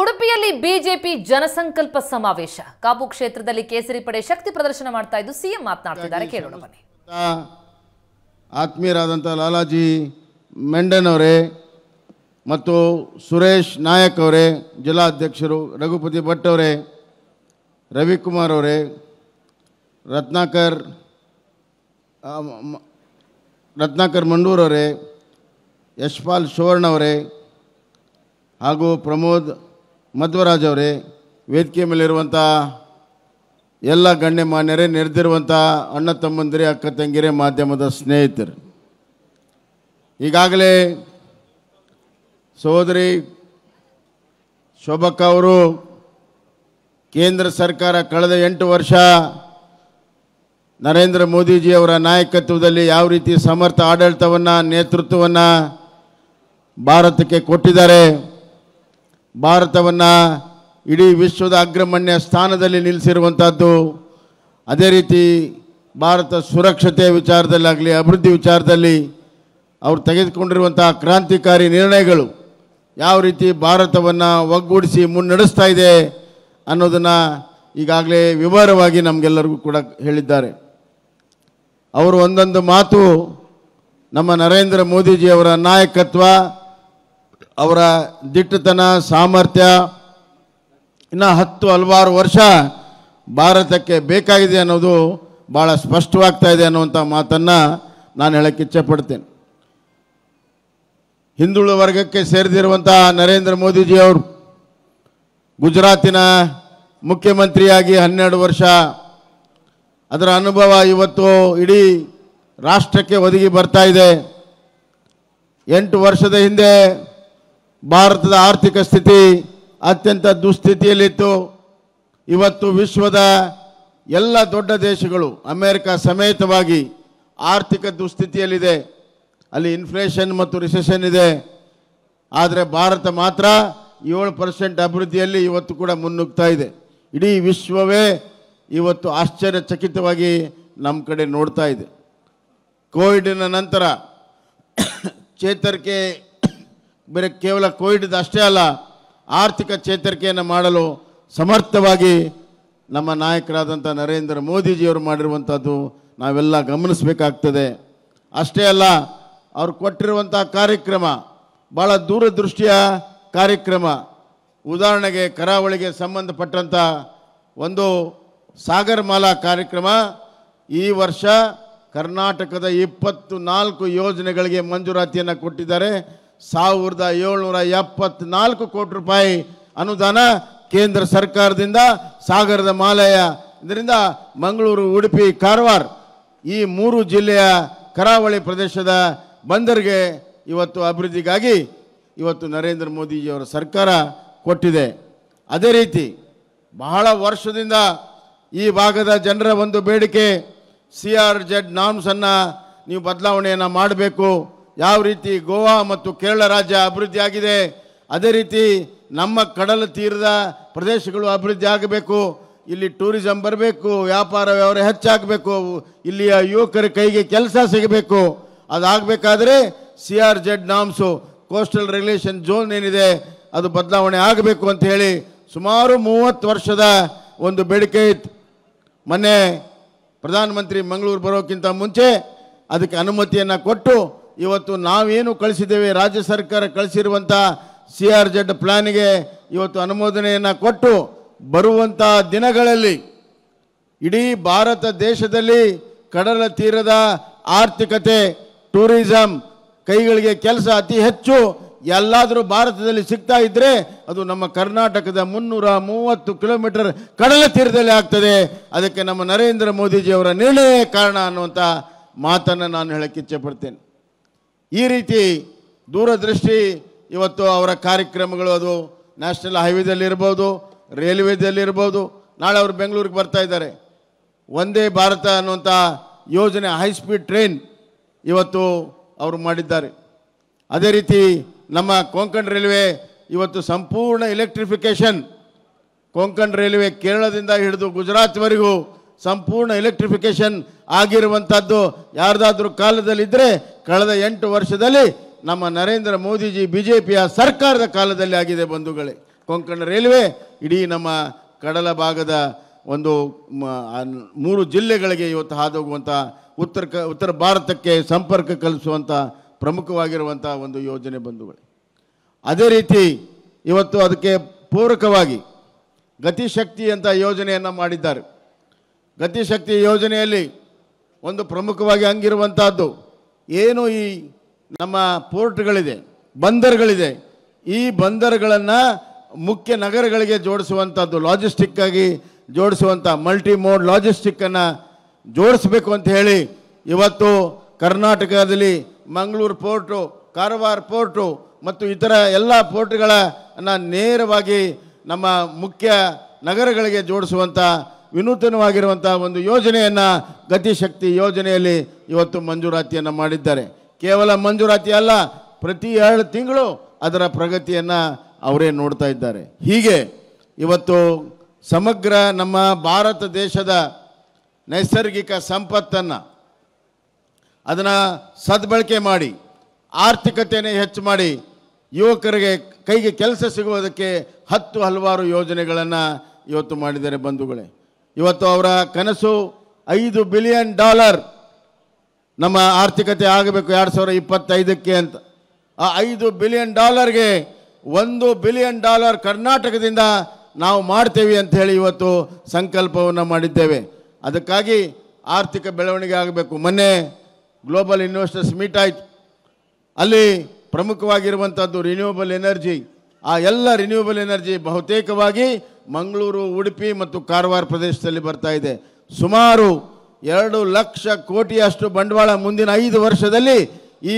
ಉಡುಪಿಯಲ್ಲಿ ಬಿಜೆಪಿ ಜನಸಂಕಲ್ಪ ಸಮಾವೇಶ ಕಾಪು ಕ್ಷೇತ್ರದಲ್ಲಿ ಕೇಸರಿ ಪಡೆ ಶಕ್ತಿ ಪ್ರದರ್ಶನ ಮಾಡ್ತಾ ಇದ್ದು ಸಿಎಂ ಮಾತನಾಡ್ತಿದ್ದಾರೆ ಕೇಳೋಣ ಆತ್ಮೀಯರಾದಂಥ ಲಾಲಾಜಿ ಮೆಂಡನ್ ಅವರೇ ಮತ್ತು ಸುರೇಶ್ ನಾಯಕ್ ಅವರೇ ಜಿಲ್ಲಾಧ್ಯಕ್ಷರು ರಘುಪತಿ ಭಟ್ ಅವರೇ ರವಿಕುಮಾರ್ ಅವರೇ ರತ್ನಾಕರ್ ರತ್ನಾಕರ್ ಮಂಡೂರವರೇ ಯಶ್ಪಾಲ್ ಅವರೇ ಹಾಗೂ ಪ್ರಮೋದ್ ಮಧ್ವರಾಜ್ ಅವರೇ ವೇದಿಕೆ ಮೇಲಿರುವಂಥ ಎಲ್ಲ ಗಣ್ಯಮಾನ್ಯರೇ ನೆರೆದಿರುವಂಥ ಅಣ್ಣ ತಮ್ಮಂದಿರಿ ಅಕ್ಕ ತಂಗಿರೇ ಮಾಧ್ಯಮದ ಸ್ನೇಹಿತರು ಈಗಾಗಲೇ ಸಹೋದರಿ ಶೋಭಕ್ಕ ಅವರು ಕೇಂದ್ರ ಸರ್ಕಾರ ಕಳೆದ ಎಂಟು ವರ್ಷ ನರೇಂದ್ರ ಮೋದಿಜಿಯವರ ನಾಯಕತ್ವದಲ್ಲಿ ಯಾವ ರೀತಿ ಸಮರ್ಥ ಆಡಳಿತವನ್ನು ನೇತೃತ್ವವನ್ನು ಭಾರತಕ್ಕೆ ಕೊಟ್ಟಿದ್ದಾರೆ ಭಾರತವನ್ನು ಇಡೀ ವಿಶ್ವದ ಅಗ್ರಮಣ್ಯ ಸ್ಥಾನದಲ್ಲಿ ನಿಲ್ಲಿಸಿರುವಂಥದ್ದು ಅದೇ ರೀತಿ ಭಾರತ ಸುರಕ್ಷತೆ ವಿಚಾರದಲ್ಲಾಗಲಿ ಅಭಿವೃದ್ಧಿ ವಿಚಾರದಲ್ಲಿ ಅವರು ತೆಗೆದುಕೊಂಡಿರುವಂಥ ಕ್ರಾಂತಿಕಾರಿ ನಿರ್ಣಯಗಳು ಯಾವ ರೀತಿ ಭಾರತವನ್ನು ಒಗ್ಗೂಡಿಸಿ ಮುನ್ನಡೆಸ್ತಾ ಇದೆ ಅನ್ನೋದನ್ನು ಈಗಾಗಲೇ ವಿವರವಾಗಿ ನಮಗೆಲ್ಲರಿಗೂ ಕೂಡ ಹೇಳಿದ್ದಾರೆ ಅವರು ಒಂದೊಂದು ಮಾತು ನಮ್ಮ ನರೇಂದ್ರ ಮೋದಿಜಿಯವರ ನಾಯಕತ್ವ ಅವರ ದಿಟ್ಟತನ ಸಾಮರ್ಥ್ಯ ಇನ್ನು ಹತ್ತು ಹಲವಾರು ವರ್ಷ ಭಾರತಕ್ಕೆ ಬೇಕಾಗಿದೆ ಅನ್ನೋದು ಭಾಳ ಸ್ಪಷ್ಟವಾಗ್ತಾ ಇದೆ ಅನ್ನುವಂಥ ಮಾತನ್ನು ನಾನು ಹೇಳೋಕ್ಕೆ ಇಚ್ಛೆಪಡ್ತೇನೆ ಹಿಂದುಳ ವರ್ಗಕ್ಕೆ ಸೇರಿದಿರುವಂಥ ನರೇಂದ್ರ ಮೋದಿಜಿಯವರು ಗುಜರಾತಿನ ಮುಖ್ಯಮಂತ್ರಿಯಾಗಿ ಹನ್ನೆರಡು ವರ್ಷ ಅದರ ಅನುಭವ ಇವತ್ತು ಇಡೀ ರಾಷ್ಟ್ರಕ್ಕೆ ಒದಗಿ ಬರ್ತಾ ಇದೆ ಎಂಟು ವರ್ಷದ ಹಿಂದೆ ಭಾರತದ ಆರ್ಥಿಕ ಸ್ಥಿತಿ ಅತ್ಯಂತ ದುಸ್ಥಿತಿಯಲ್ಲಿತ್ತು ಇವತ್ತು ವಿಶ್ವದ ಎಲ್ಲ ದೊಡ್ಡ ದೇಶಗಳು ಅಮೇರಿಕ ಸಮೇತವಾಗಿ ಆರ್ಥಿಕ ದುಸ್ಥಿತಿಯಲ್ಲಿದೆ ಅಲ್ಲಿ ಇನ್ಫ್ಲೇಷನ್ ಮತ್ತು ರಿಸೆಷನ್ ಇದೆ ಆದರೆ ಭಾರತ ಮಾತ್ರ ಏಳು ಪರ್ಸೆಂಟ್ ಅಭಿವೃದ್ಧಿಯಲ್ಲಿ ಇವತ್ತು ಕೂಡ ಮುನ್ನುಗ್ತಾ ಇದೆ ಇಡೀ ವಿಶ್ವವೇ ಇವತ್ತು ಆಶ್ಚರ್ಯಚಕಿತವಾಗಿ ನಮ್ಮ ಕಡೆ ನೋಡ್ತಾ ಇದೆ ಕೋವಿಡಿನ ನಂತರ ಚೇತರಿಕೆ ಬೇರೆ ಕೇವಲ ಕೋವಿಡ್ ಅಷ್ಟೇ ಅಲ್ಲ ಆರ್ಥಿಕ ಚೇತರಿಕೆಯನ್ನು ಮಾಡಲು ಸಮರ್ಥವಾಗಿ ನಮ್ಮ ನಾಯಕರಾದಂಥ ನರೇಂದ್ರ ಮೋದಿಜಿಯವರು ಮಾಡಿರುವಂಥದ್ದು ನಾವೆಲ್ಲ ಗಮನಿಸಬೇಕಾಗ್ತದೆ ಅಷ್ಟೇ ಅಲ್ಲ ಅವರು ಕೊಟ್ಟಿರುವಂಥ ಕಾರ್ಯಕ್ರಮ ಭಾಳ ದೂರದೃಷ್ಟಿಯ ಕಾರ್ಯಕ್ರಮ ಉದಾಹರಣೆಗೆ ಕರಾವಳಿಗೆ ಸಂಬಂಧಪಟ್ಟಂಥ ಒಂದು ಸಾಗರಮಾಲಾ ಕಾರ್ಯಕ್ರಮ ಈ ವರ್ಷ ಕರ್ನಾಟಕದ ಇಪ್ಪತ್ತು ನಾಲ್ಕು ಯೋಜನೆಗಳಿಗೆ ಮಂಜೂರಾತಿಯನ್ನು ಕೊಟ್ಟಿದ್ದಾರೆ ಸಾವಿರದ ಏಳ್ನೂರ ಎಪ್ಪತ್ನಾಲ್ಕು ಕೋಟಿ ರೂಪಾಯಿ ಅನುದಾನ ಕೇಂದ್ರ ಸರ್ಕಾರದಿಂದ ಸಾಗರದ ಮಾಲಯ ಇದರಿಂದ ಮಂಗಳೂರು ಉಡುಪಿ ಕಾರವಾರ ಈ ಮೂರು ಜಿಲ್ಲೆಯ ಕರಾವಳಿ ಪ್ರದೇಶದ ಬಂದರಿಗೆ ಇವತ್ತು ಅಭಿವೃದ್ಧಿಗಾಗಿ ಇವತ್ತು ನರೇಂದ್ರ ಮೋದಿಜಿಯವರ ಸರ್ಕಾರ ಕೊಟ್ಟಿದೆ ಅದೇ ರೀತಿ ಬಹಳ ವರ್ಷದಿಂದ ಈ ಭಾಗದ ಜನರ ಒಂದು ಬೇಡಿಕೆ ಸಿ ಆರ್ ಜೆಡ್ ನಾಮ್ಸನ್ನು ನೀವು ಬದಲಾವಣೆಯನ್ನು ಮಾಡಬೇಕು ಯಾವ ರೀತಿ ಗೋವಾ ಮತ್ತು ಕೇರಳ ರಾಜ್ಯ ಅಭಿವೃದ್ಧಿಯಾಗಿದೆ ಅದೇ ರೀತಿ ನಮ್ಮ ಕಡಲ ತೀರದ ಪ್ರದೇಶಗಳು ಅಭಿವೃದ್ಧಿ ಆಗಬೇಕು ಇಲ್ಲಿ ಟೂರಿಸಂ ಬರಬೇಕು ವ್ಯಾಪಾರ ವ್ಯವಹಾರ ಹೆಚ್ಚಾಗಬೇಕು ಇಲ್ಲಿಯ ಯುವಕರ ಕೈಗೆ ಕೆಲಸ ಸಿಗಬೇಕು ಅದಾಗಬೇಕಾದ್ರೆ C R Z norms coastal regulation zone ಏನಿದೆ ಅದು ಬದಲಾವಣೆ ಆಗಬೇಕು ಅಂತ ಹೇಳಿ ಸುಮಾರು ಮೂವತ್ತು ವರ್ಷದ ಒಂದು ಬೇಡಿಕೆ ಇತ್ತು ಮೊನ್ನೆ ಪ್ರಧಾನಮಂತ್ರಿ ಮಂಗಳೂರು ಬರೋಕ್ಕಿಂತ ಮುಂಚೆ ಅದಕ್ಕೆ ಅನುಮತಿಯನ್ನು ಕೊಟ್ಟು ಇವತ್ತು ನಾವೇನು ಕಳಿಸಿದ್ದೇವೆ ರಾಜ್ಯ ಸರ್ಕಾರ ಕಳಿಸಿರುವಂಥ ಸಿ ಆರ್ ಜೆಡ್ ಪ್ಲ್ಯಾನಿಗೆ ಇವತ್ತು ಅನುಮೋದನೆಯನ್ನು ಕೊಟ್ಟು ಬರುವಂಥ ದಿನಗಳಲ್ಲಿ ಇಡೀ ಭಾರತ ದೇಶದಲ್ಲಿ ಕಡಲ ತೀರದ ಆರ್ಥಿಕತೆ ಟೂರಿಸಂ ಕೈಗಳಿಗೆ ಕೆಲಸ ಅತಿ ಹೆಚ್ಚು ಎಲ್ಲಾದರೂ ಭಾರತದಲ್ಲಿ ಸಿಗ್ತಾ ಇದ್ದರೆ ಅದು ನಮ್ಮ ಕರ್ನಾಟಕದ ಮುನ್ನೂರ ಮೂವತ್ತು ಕಿಲೋಮೀಟರ್ ಕಡಲ ತೀರದಲ್ಲಿ ಆಗ್ತದೆ ಅದಕ್ಕೆ ನಮ್ಮ ನರೇಂದ್ರ ಮೋದಿಜಿಯವರ ನಿರ್ಣಯ ಕಾರಣ ಅನ್ನುವಂಥ ಮಾತನ್ನು ನಾನು ಹೇಳಕ್ಕೆ ಇಚ್ಛೆ ಪಡ್ತೇನೆ ಈ ರೀತಿ ದೂರದೃಷ್ಟಿ ಇವತ್ತು ಅವರ ಕಾರ್ಯಕ್ರಮಗಳು ಅದು ನ್ಯಾಷನಲ್ ಹೈವೇದಲ್ಲಿರ್ಬೋದು ರೈಲ್ವೇದಲ್ಲಿರ್ಬೋದು ನಾಳೆ ಅವರು ಬೆಂಗಳೂರಿಗೆ ಬರ್ತಾ ಇದ್ದಾರೆ ಒಂದೇ ಭಾರತ ಅನ್ನುವಂಥ ಯೋಜನೆ ಹೈ ಸ್ಪೀಡ್ ಟ್ರೈನ್ ಇವತ್ತು ಅವರು ಮಾಡಿದ್ದಾರೆ ಅದೇ ರೀತಿ ನಮ್ಮ ಕೊಂಕಣ್ ರೈಲ್ವೆ ಇವತ್ತು ಸಂಪೂರ್ಣ ಎಲೆಕ್ಟ್ರಿಫಿಕೇಷನ್ ಕೊಂಕಣ್ ರೈಲ್ವೆ ಕೇರಳದಿಂದ ಹಿಡಿದು ಗುಜರಾತ್ವರೆಗೂ ಸಂಪೂರ್ಣ ಎಲೆಕ್ಟ್ರಿಫಿಕೇಷನ್ ಆಗಿರುವಂಥದ್ದು ಯಾರ್ದಾದ್ರೂ ಕಾಲದಲ್ಲಿದ್ದರೆ ಕಳೆದ ಎಂಟು ವರ್ಷದಲ್ಲಿ ನಮ್ಮ ನರೇಂದ್ರ ಮೋದಿಜಿ ಬಿ ಜೆ ಪಿಯ ಸರ್ಕಾರದ ಕಾಲದಲ್ಲಿ ಆಗಿದೆ ಬಂಧುಗಳೇ ಕೊಂಕಣ ರೈಲ್ವೆ ಇಡೀ ನಮ್ಮ ಕಡಲ ಭಾಗದ ಒಂದು ಮೂರು ಜಿಲ್ಲೆಗಳಿಗೆ ಇವತ್ತು ಹಾದೋಗುವಂಥ ಉತ್ತರ ಕ ಉತ್ತರ ಭಾರತಕ್ಕೆ ಸಂಪರ್ಕ ಕಲಿಸುವಂಥ ಪ್ರಮುಖವಾಗಿರುವಂಥ ಒಂದು ಯೋಜನೆ ಬಂಧುಗಳೇ ಅದೇ ರೀತಿ ಇವತ್ತು ಅದಕ್ಕೆ ಪೂರಕವಾಗಿ ಗತಿಶಕ್ತಿ ಅಂತ ಯೋಜನೆಯನ್ನು ಮಾಡಿದ್ದಾರೆ ಗತಿಶಕ್ತಿ ಯೋಜನೆಯಲ್ಲಿ ಒಂದು ಪ್ರಮುಖವಾಗಿ ಹಂಗಿರುವಂಥದ್ದು ಏನು ಈ ನಮ್ಮ ಪೋರ್ಟ್ಗಳಿದೆ ಬಂದರ್ಗಳಿದೆ ಈ ಬಂದರ್ಗಳನ್ನು ಮುಖ್ಯ ನಗರಗಳಿಗೆ ಜೋಡಿಸುವಂಥದ್ದು ಲಾಜಿಸ್ಟಿಕ್ಕಾಗಿ ಜೋಡಿಸುವಂಥ ಮಲ್ಟಿ ಮೋಡ್ ಲಾಜಿಸ್ಟಿಕ್ಕನ್ನು ಜೋಡಿಸಬೇಕು ಅಂತ ಹೇಳಿ ಇವತ್ತು ಕರ್ನಾಟಕದಲ್ಲಿ ಮಂಗಳೂರು ಪೋರ್ಟು ಕಾರವಾರ ಪೋರ್ಟು ಮತ್ತು ಇತರ ಎಲ್ಲ ಪೋರ್ಟ್ಗಳನ್ನು ನೇರವಾಗಿ ನಮ್ಮ ಮುಖ್ಯ ನಗರಗಳಿಗೆ ಜೋಡಿಸುವಂಥ ವಿನೂತನವಾಗಿರುವಂತಹ ಒಂದು ಯೋಜನೆಯನ್ನು ಗತಿಶಕ್ತಿ ಯೋಜನೆಯಲ್ಲಿ ಇವತ್ತು ಮಂಜೂರಾತಿಯನ್ನು ಮಾಡಿದ್ದಾರೆ ಕೇವಲ ಮಂಜೂರಾತಿ ಅಲ್ಲ ಪ್ರತಿ ಎರಡು ತಿಂಗಳು ಅದರ ಪ್ರಗತಿಯನ್ನು ಅವರೇ ನೋಡ್ತಾ ಇದ್ದಾರೆ ಹೀಗೆ ಇವತ್ತು ಸಮಗ್ರ ನಮ್ಮ ಭಾರತ ದೇಶದ ನೈಸರ್ಗಿಕ ಸಂಪತ್ತನ್ನು ಅದನ್ನು ಸದ್ಬಳಕೆ ಮಾಡಿ ಆರ್ಥಿಕತೆಯೇ ಹೆಚ್ಚು ಮಾಡಿ ಯುವಕರಿಗೆ ಕೈಗೆ ಕೆಲಸ ಸಿಗುವುದಕ್ಕೆ ಹತ್ತು ಹಲವಾರು ಯೋಜನೆಗಳನ್ನು ಇವತ್ತು ಮಾಡಿದ್ದಾರೆ ಬಂಧುಗಳೇ ಇವತ್ತು ಅವರ ಕನಸು ಐದು ಬಿಲಿಯನ್ ಡಾಲರ್ ನಮ್ಮ ಆರ್ಥಿಕತೆ ಆಗಬೇಕು ಎರಡು ಸಾವಿರ ಇಪ್ಪತ್ತೈದಕ್ಕೆ ಅಂತ ಆ ಐದು ಬಿಲಿಯನ್ ಡಾಲರ್ಗೆ ಒಂದು ಬಿಲಿಯನ್ ಡಾಲರ್ ಕರ್ನಾಟಕದಿಂದ ನಾವು ಮಾಡ್ತೇವೆ ಅಂತ ಹೇಳಿ ಇವತ್ತು ಸಂಕಲ್ಪವನ್ನು ಮಾಡಿದ್ದೇವೆ ಅದಕ್ಕಾಗಿ ಆರ್ಥಿಕ ಬೆಳವಣಿಗೆ ಆಗಬೇಕು ಮೊನ್ನೆ ಗ್ಲೋಬಲ್ ಇನ್ವೆಸ್ಟರ್ಸ್ ಮೀಟ್ ಆಯಿತು ಅಲ್ಲಿ ಪ್ರಮುಖವಾಗಿರುವಂಥದ್ದು ರಿನ್ಯೂವಬಲ್ ಎನರ್ಜಿ ಆ ಎಲ್ಲ ರಿನ್ಯೂವಬಲ್ ಎನರ್ಜಿ ಬಹುತೇಕವಾಗಿ ಮಂಗಳೂರು ಉಡುಪಿ ಮತ್ತು ಕಾರವಾರ ಪ್ರದೇಶದಲ್ಲಿ ಬರ್ತಾ ಇದೆ ಸುಮಾರು ಎರಡು ಲಕ್ಷ ಕೋಟಿಯಷ್ಟು ಬಂಡವಾಳ ಮುಂದಿನ ಐದು ವರ್ಷದಲ್ಲಿ ಈ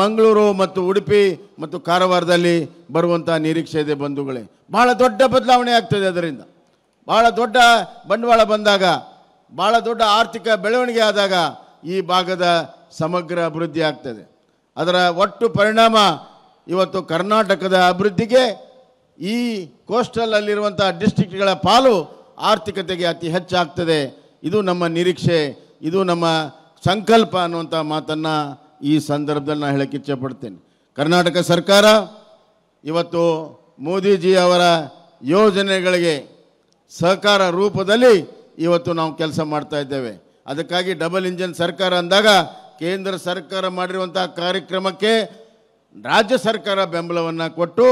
ಮಂಗಳೂರು ಮತ್ತು ಉಡುಪಿ ಮತ್ತು ಕಾರವಾರದಲ್ಲಿ ಬರುವಂಥ ನಿರೀಕ್ಷೆ ಇದೆ ಬಂಧುಗಳೇ ಭಾಳ ದೊಡ್ಡ ಬದಲಾವಣೆ ಆಗ್ತದೆ ಅದರಿಂದ ಭಾಳ ದೊಡ್ಡ ಬಂಡವಾಳ ಬಂದಾಗ ಭಾಳ ದೊಡ್ಡ ಆರ್ಥಿಕ ಬೆಳವಣಿಗೆ ಆದಾಗ ಈ ಭಾಗದ ಸಮಗ್ರ ಅಭಿವೃದ್ಧಿ ಆಗ್ತದೆ ಅದರ ಒಟ್ಟು ಪರಿಣಾಮ ಇವತ್ತು ಕರ್ನಾಟಕದ ಅಭಿವೃದ್ಧಿಗೆ ಈ ಕೋಸ್ಟಲಲ್ಲಿರುವಂಥ ಡಿಸ್ಟ್ರಿಕ್ಟ್ಗಳ ಪಾಲು ಆರ್ಥಿಕತೆಗೆ ಅತಿ ಹೆಚ್ಚಾಗ್ತದೆ ಇದು ನಮ್ಮ ನಿರೀಕ್ಷೆ ಇದು ನಮ್ಮ ಸಂಕಲ್ಪ ಅನ್ನುವಂಥ ಮಾತನ್ನು ಈ ಸಂದರ್ಭದಲ್ಲಿ ನಾನು ಹೇಳಕ್ಕೆ ಇಚ್ಛೆಪಡ್ತೇನೆ ಕರ್ನಾಟಕ ಸರ್ಕಾರ ಇವತ್ತು ಅವರ ಯೋಜನೆಗಳಿಗೆ ಸಹಕಾರ ರೂಪದಲ್ಲಿ ಇವತ್ತು ನಾವು ಕೆಲಸ ಮಾಡ್ತಾ ಇದ್ದೇವೆ ಅದಕ್ಕಾಗಿ ಡಬಲ್ ಇಂಜಿನ್ ಸರ್ಕಾರ ಅಂದಾಗ ಕೇಂದ್ರ ಸರ್ಕಾರ ಮಾಡಿರುವಂಥ ಕಾರ್ಯಕ್ರಮಕ್ಕೆ ರಾಜ್ಯ ಸರ್ಕಾರ ಬೆಂಬಲವನ್ನು ಕೊಟ್ಟು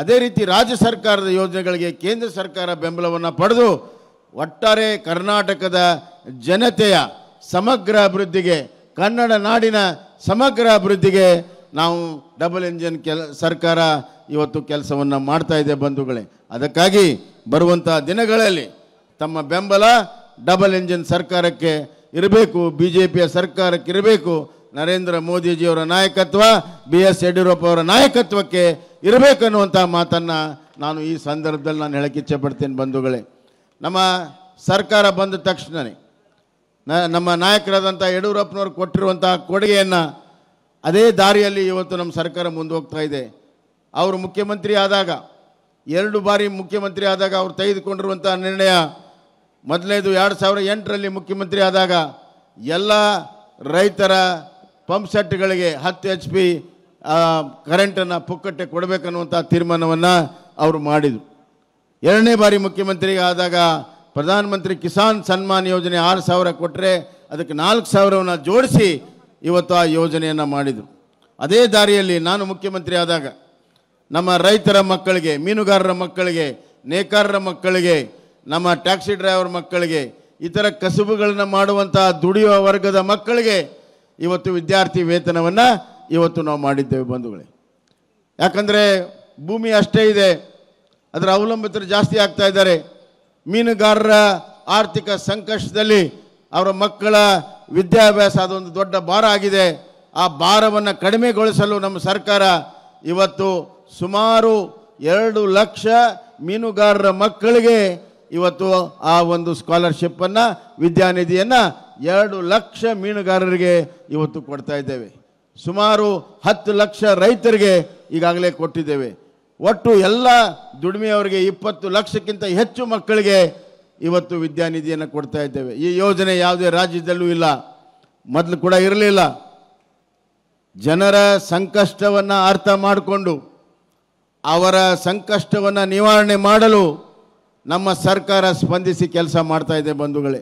ಅದೇ ರೀತಿ ರಾಜ್ಯ ಸರ್ಕಾರದ ಯೋಜನೆಗಳಿಗೆ ಕೇಂದ್ರ ಸರ್ಕಾರ ಬೆಂಬಲವನ್ನು ಪಡೆದು ಒಟ್ಟಾರೆ ಕರ್ನಾಟಕದ ಜನತೆಯ ಸಮಗ್ರ ಅಭಿವೃದ್ಧಿಗೆ ಕನ್ನಡ ನಾಡಿನ ಸಮಗ್ರ ಅಭಿವೃದ್ಧಿಗೆ ನಾವು ಡಬಲ್ ಇಂಜಿನ್ ಕೆಲ ಸರ್ಕಾರ ಇವತ್ತು ಕೆಲಸವನ್ನು ಮಾಡ್ತಾ ಇದೆ ಬಂಧುಗಳೇ ಅದಕ್ಕಾಗಿ ಬರುವಂತಹ ದಿನಗಳಲ್ಲಿ ತಮ್ಮ ಬೆಂಬಲ ಡಬಲ್ ಇಂಜಿನ್ ಸರ್ಕಾರಕ್ಕೆ ಇರಬೇಕು ಬಿ ಜೆ ಪಿಯ ಸರ್ಕಾರಕ್ಕೆ ಇರಬೇಕು ನರೇಂದ್ರ ಮೋದಿಜಿಯವರ ನಾಯಕತ್ವ ಬಿ ಎಸ್ ಯಡಿಯೂರಪ್ಪ ಅವರ ನಾಯಕತ್ವಕ್ಕೆ ಇರಬೇಕನ್ನುವಂಥ ಮಾತನ್ನು ನಾನು ಈ ಸಂದರ್ಭದಲ್ಲಿ ನಾನು ಹೇಳಕ್ಕೆ ಇಚ್ಛೆಪಡ್ತೇನೆ ಬಂಧುಗಳೇ ನಮ್ಮ ಸರ್ಕಾರ ಬಂದ ತಕ್ಷಣವೇ ನಮ್ಮ ನಾಯಕರಾದಂಥ ಯಡಿಯೂರಪ್ಪನವ್ರು ಕೊಟ್ಟಿರುವಂಥ ಕೊಡುಗೆಯನ್ನು ಅದೇ ದಾರಿಯಲ್ಲಿ ಇವತ್ತು ನಮ್ಮ ಸರ್ಕಾರ ಮುಂದೆ ಹೋಗ್ತಾ ಇದೆ ಅವರು ಮುಖ್ಯಮಂತ್ರಿ ಆದಾಗ ಎರಡು ಬಾರಿ ಮುಖ್ಯಮಂತ್ರಿ ಆದಾಗ ಅವರು ತೆಗೆದುಕೊಂಡಿರುವಂಥ ನಿರ್ಣಯ ಮೊದಲನೇದು ಎರಡು ಸಾವಿರ ಎಂಟರಲ್ಲಿ ಮುಖ್ಯಮಂತ್ರಿ ಆದಾಗ ಎಲ್ಲ ರೈತರ ಪಂಪ್ ಸೆಟ್ಗಳಿಗೆ ಹತ್ತು ಎಚ್ ಪಿ ಕರೆಂಟನ್ನು ಪುಕ್ಕಟ್ಟೆ ಕೊಡಬೇಕನ್ನುವಂಥ ತೀರ್ಮಾನವನ್ನು ಅವರು ಮಾಡಿದರು ಎರಡನೇ ಬಾರಿ ಮುಖ್ಯಮಂತ್ರಿ ಆದಾಗ ಪ್ರಧಾನಮಂತ್ರಿ ಕಿಸಾನ್ ಸನ್ಮಾನ್ ಯೋಜನೆ ಆರು ಸಾವಿರ ಕೊಟ್ಟರೆ ಅದಕ್ಕೆ ನಾಲ್ಕು ಸಾವಿರವನ್ನು ಜೋಡಿಸಿ ಇವತ್ತು ಆ ಯೋಜನೆಯನ್ನು ಮಾಡಿದರು ಅದೇ ದಾರಿಯಲ್ಲಿ ನಾನು ಮುಖ್ಯಮಂತ್ರಿ ಆದಾಗ ನಮ್ಮ ರೈತರ ಮಕ್ಕಳಿಗೆ ಮೀನುಗಾರರ ಮಕ್ಕಳಿಗೆ ನೇಕಾರರ ಮಕ್ಕಳಿಗೆ ನಮ್ಮ ಟ್ಯಾಕ್ಸಿ ಡ್ರೈವರ್ ಮಕ್ಕಳಿಗೆ ಇತರ ಕಸುಬುಗಳನ್ನು ಮಾಡುವಂಥ ದುಡಿಯುವ ವರ್ಗದ ಮಕ್ಕಳಿಗೆ ಇವತ್ತು ವಿದ್ಯಾರ್ಥಿ ವೇತನವನ್ನು ಇವತ್ತು ನಾವು ಮಾಡಿದ್ದೇವೆ ಬಂಧುಗಳೇ ಯಾಕಂದರೆ ಭೂಮಿ ಅಷ್ಟೇ ಇದೆ ಅದರ ಅವಲಂಬಿತರು ಜಾಸ್ತಿ ಆಗ್ತಾ ಇದ್ದಾರೆ ಮೀನುಗಾರರ ಆರ್ಥಿಕ ಸಂಕಷ್ಟದಲ್ಲಿ ಅವರ ಮಕ್ಕಳ ವಿದ್ಯಾಭ್ಯಾಸ ಅದೊಂದು ದೊಡ್ಡ ಭಾರ ಆಗಿದೆ ಆ ಭಾರವನ್ನು ಕಡಿಮೆಗೊಳಿಸಲು ನಮ್ಮ ಸರ್ಕಾರ ಇವತ್ತು ಸುಮಾರು ಎರಡು ಲಕ್ಷ ಮೀನುಗಾರರ ಮಕ್ಕಳಿಗೆ ಇವತ್ತು ಆ ಒಂದು ಸ್ಕಾಲರ್ಶಿಪ್ಪನ್ನು ವಿದ್ಯಾನಿಧಿಯನ್ನು ಎರಡು ಲಕ್ಷ ಮೀನುಗಾರರಿಗೆ ಇವತ್ತು ಕೊಡ್ತಾ ಇದ್ದೇವೆ ಸುಮಾರು ಹತ್ತು ಲಕ್ಷ ರೈತರಿಗೆ ಈಗಾಗಲೇ ಕೊಟ್ಟಿದ್ದೇವೆ ಒಟ್ಟು ಎಲ್ಲ ದುಡಿಮೆಯವರಿಗೆ ಇಪ್ಪತ್ತು ಲಕ್ಷಕ್ಕಿಂತ ಹೆಚ್ಚು ಮಕ್ಕಳಿಗೆ ಇವತ್ತು ವಿದ್ಯಾನಿಧಿಯನ್ನು ಕೊಡ್ತಾ ಇದ್ದೇವೆ ಈ ಯೋಜನೆ ಯಾವುದೇ ರಾಜ್ಯದಲ್ಲೂ ಇಲ್ಲ ಮೊದಲು ಕೂಡ ಇರಲಿಲ್ಲ ಜನರ ಸಂಕಷ್ಟವನ್ನು ಅರ್ಥ ಮಾಡಿಕೊಂಡು ಅವರ ಸಂಕಷ್ಟವನ್ನು ನಿವಾರಣೆ ಮಾಡಲು ನಮ್ಮ ಸರ್ಕಾರ ಸ್ಪಂದಿಸಿ ಕೆಲಸ ಮಾಡ್ತಾ ಇದೆ ಬಂಧುಗಳೇ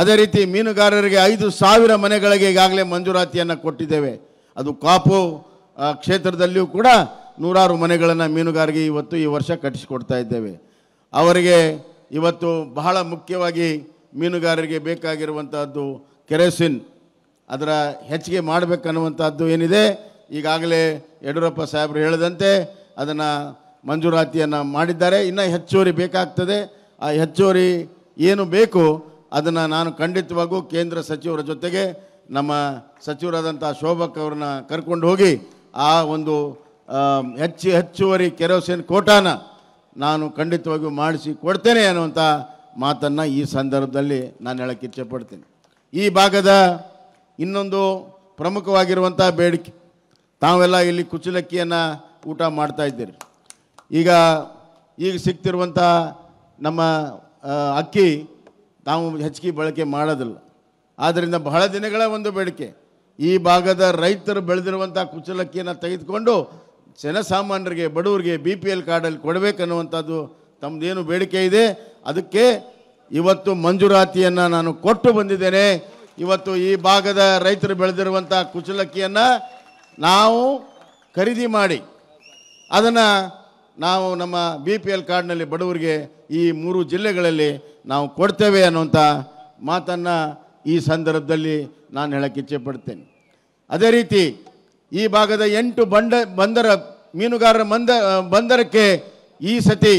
ಅದೇ ರೀತಿ ಮೀನುಗಾರರಿಗೆ ಐದು ಸಾವಿರ ಮನೆಗಳಿಗೆ ಈಗಾಗಲೇ ಮಂಜೂರಾತಿಯನ್ನು ಕೊಟ್ಟಿದ್ದೇವೆ ಅದು ಕಾಪು ಕ್ಷೇತ್ರದಲ್ಲಿಯೂ ಕೂಡ ನೂರಾರು ಮನೆಗಳನ್ನು ಮೀನುಗಾರಿಗೆ ಇವತ್ತು ಈ ವರ್ಷ ಕಟ್ಟಿಸಿಕೊಡ್ತಾ ಇದ್ದೇವೆ ಅವರಿಗೆ ಇವತ್ತು ಬಹಳ ಮುಖ್ಯವಾಗಿ ಮೀನುಗಾರರಿಗೆ ಬೇಕಾಗಿರುವಂಥದ್ದು ಕೆರೆಸಿನ್ ಅದರ ಹೆಚ್ಚಿಗೆ ಮಾಡಬೇಕನ್ನುವಂಥದ್ದು ಏನಿದೆ ಈಗಾಗಲೇ ಯಡಿಯೂರಪ್ಪ ಸಾಹೇಬರು ಹೇಳಿದಂತೆ ಅದನ್ನು ಮಂಜೂರಾತಿಯನ್ನು ಮಾಡಿದ್ದಾರೆ ಇನ್ನೂ ಹೆಚ್ಚುವರಿ ಬೇಕಾಗ್ತದೆ ಆ ಹೆಚ್ಚುವರಿ ಏನು ಬೇಕು ಅದನ್ನು ನಾನು ಖಂಡಿತವಾಗೂ ಕೇಂದ್ರ ಸಚಿವರ ಜೊತೆಗೆ ನಮ್ಮ ಸಚಿವರಾದಂಥ ಶೋಭಕ್ ಅವ್ರನ್ನ ಕರ್ಕೊಂಡು ಹೋಗಿ ಆ ಒಂದು ಹೆಚ್ಚು ಹೆಚ್ಚುವರಿ ಕೆರೋಸಿನ್ ಕೋಟಾನ ನಾನು ಖಂಡಿತವಾಗಿಯೂ ಮಾಡಿಸಿ ಕೊಡ್ತೇನೆ ಅನ್ನುವಂಥ ಮಾತನ್ನು ಈ ಸಂದರ್ಭದಲ್ಲಿ ನಾನು ಹೇಳಕ್ಕೆ ಇಚ್ಛೆಪಡ್ತೀನಿ ಈ ಭಾಗದ ಇನ್ನೊಂದು ಪ್ರಮುಖವಾಗಿರುವಂಥ ಬೇಡಿಕೆ ತಾವೆಲ್ಲ ಇಲ್ಲಿ ಕುಚಲಕ್ಕಿಯನ್ನು ಊಟ ಮಾಡ್ತಾ ಇದ್ದೀರಿ ಈಗ ಈಗ ಸಿಗ್ತಿರುವಂಥ ನಮ್ಮ ಅಕ್ಕಿ ತಾವು ಹೆಚ್ಚಿಗೆ ಬಳಕೆ ಮಾಡೋದಿಲ್ಲ ಆದ್ದರಿಂದ ಬಹಳ ದಿನಗಳ ಒಂದು ಬೇಡಿಕೆ ಈ ಭಾಗದ ರೈತರು ಬೆಳೆದಿರುವಂಥ ಕುಚಲಕ್ಕಿಯನ್ನು ತೆಗೆದುಕೊಂಡು ಜನಸಾಮಾನ್ಯರಿಗೆ ಬಡವರಿಗೆ ಬಿ ಪಿ ಎಲ್ ಕಾರ್ಡಲ್ಲಿ ಕೊಡಬೇಕನ್ನುವಂಥದ್ದು ತಮ್ಮದೇನು ಬೇಡಿಕೆ ಇದೆ ಅದಕ್ಕೆ ಇವತ್ತು ಮಂಜೂರಾತಿಯನ್ನು ನಾನು ಕೊಟ್ಟು ಬಂದಿದ್ದೇನೆ ಇವತ್ತು ಈ ಭಾಗದ ರೈತರು ಬೆಳೆದಿರುವಂಥ ಕುಚಲಕ್ಕಿಯನ್ನು ನಾವು ಖರೀದಿ ಮಾಡಿ ಅದನ್ನು ನಾವು ನಮ್ಮ ಬಿ ಪಿ ಎಲ್ ಕಾರ್ಡ್ನಲ್ಲಿ ಬಡವರಿಗೆ ಈ ಮೂರು ಜಿಲ್ಲೆಗಳಲ್ಲಿ ನಾವು ಕೊಡ್ತೇವೆ ಅನ್ನುವಂಥ ಮಾತನ್ನು ಈ ಸಂದರ್ಭದಲ್ಲಿ ನಾನು ಹೇಳಕ್ಕೆ ಪಡ್ತೇನೆ ಅದೇ ರೀತಿ ಈ ಭಾಗದ ಎಂಟು ಬಂಡ ಬಂದರ ಮೀನುಗಾರರ ಮಂದ ಬಂದರಕ್ಕೆ ಈ ಸತಿ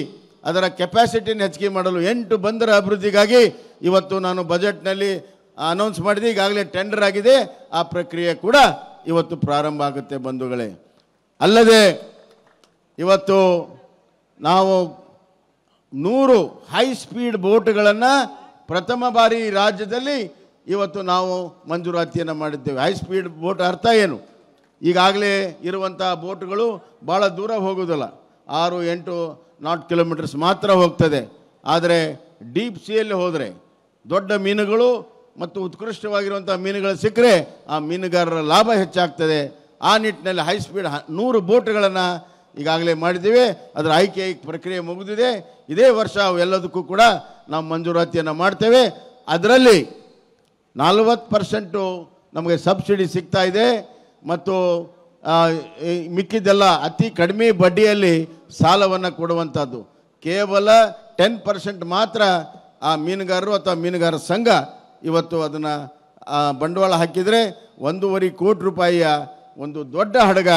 ಅದರ ಕೆಪ್ಯಾಸಿಟಿನ ಹೆಚ್ಚಿಗೆ ಮಾಡಲು ಎಂಟು ಬಂದರ ಅಭಿವೃದ್ಧಿಗಾಗಿ ಇವತ್ತು ನಾನು ಬಜೆಟ್ನಲ್ಲಿ ಅನೌನ್ಸ್ ಮಾಡಿದೆ ಈಗಾಗಲೇ ಟೆಂಡರ್ ಆಗಿದೆ ಆ ಪ್ರಕ್ರಿಯೆ ಕೂಡ ಇವತ್ತು ಪ್ರಾರಂಭ ಆಗುತ್ತೆ ಬಂಧುಗಳೇ ಅಲ್ಲದೆ ಇವತ್ತು ನಾವು ನೂರು ಹೈ ಸ್ಪೀಡ್ ಬೋಟ್ಗಳನ್ನು ಪ್ರಥಮ ಬಾರಿ ರಾಜ್ಯದಲ್ಲಿ ಇವತ್ತು ನಾವು ಮಂಜೂರಾತಿಯನ್ನು ಮಾಡಿದ್ದೇವೆ ಹೈ ಸ್ಪೀಡ್ ಬೋಟ್ ಅರ್ಥ ಏನು ಈಗಾಗಲೇ ಇರುವಂಥ ಬೋಟ್ಗಳು ಭಾಳ ದೂರ ಹೋಗೋದಿಲ್ಲ ಆರು ಎಂಟು ನಾಟ್ ಕಿಲೋಮೀಟರ್ಸ್ ಮಾತ್ರ ಹೋಗ್ತದೆ ಆದರೆ ಡೀಪ್ ಸಿಯಲ್ಲಿ ಹೋದರೆ ದೊಡ್ಡ ಮೀನುಗಳು ಮತ್ತು ಉತ್ಕೃಷ್ಟವಾಗಿರುವಂಥ ಮೀನುಗಳು ಸಿಕ್ಕರೆ ಆ ಮೀನುಗಾರರ ಲಾಭ ಹೆಚ್ಚಾಗ್ತದೆ ಆ ನಿಟ್ಟಿನಲ್ಲಿ ಹೈ ಸ್ಪೀಡ್ ನೂರು ಬೋಟ್ಗಳನ್ನು ಈಗಾಗಲೇ ಮಾಡಿದ್ದೀವಿ ಅದರ ಆಯ್ಕೆ ಪ್ರಕ್ರಿಯೆ ಮುಗಿದಿದೆ ಇದೇ ವರ್ಷ ಎಲ್ಲದಕ್ಕೂ ಕೂಡ ನಾವು ಮಂಜೂರಾತಿಯನ್ನು ಮಾಡ್ತೇವೆ ಅದರಲ್ಲಿ ನಲ್ವತ್ತು ಪರ್ಸೆಂಟು ನಮಗೆ ಸಬ್ಸಿಡಿ ಸಿಗ್ತಾ ಇದೆ ಮತ್ತು ಮಿಕ್ಕಿದ್ದೆಲ್ಲ ಅತಿ ಕಡಿಮೆ ಬಡ್ಡಿಯಲ್ಲಿ ಸಾಲವನ್ನು ಕೊಡುವಂಥದ್ದು ಕೇವಲ ಟೆನ್ ಪರ್ಸೆಂಟ್ ಮಾತ್ರ ಆ ಮೀನುಗಾರರು ಅಥವಾ ಮೀನುಗಾರ ಸಂಘ ಇವತ್ತು ಅದನ್ನು ಬಂಡವಾಳ ಹಾಕಿದರೆ ಒಂದೂವರೆ ಕೋಟಿ ರೂಪಾಯಿಯ ಒಂದು ದೊಡ್ಡ ಹಡಗ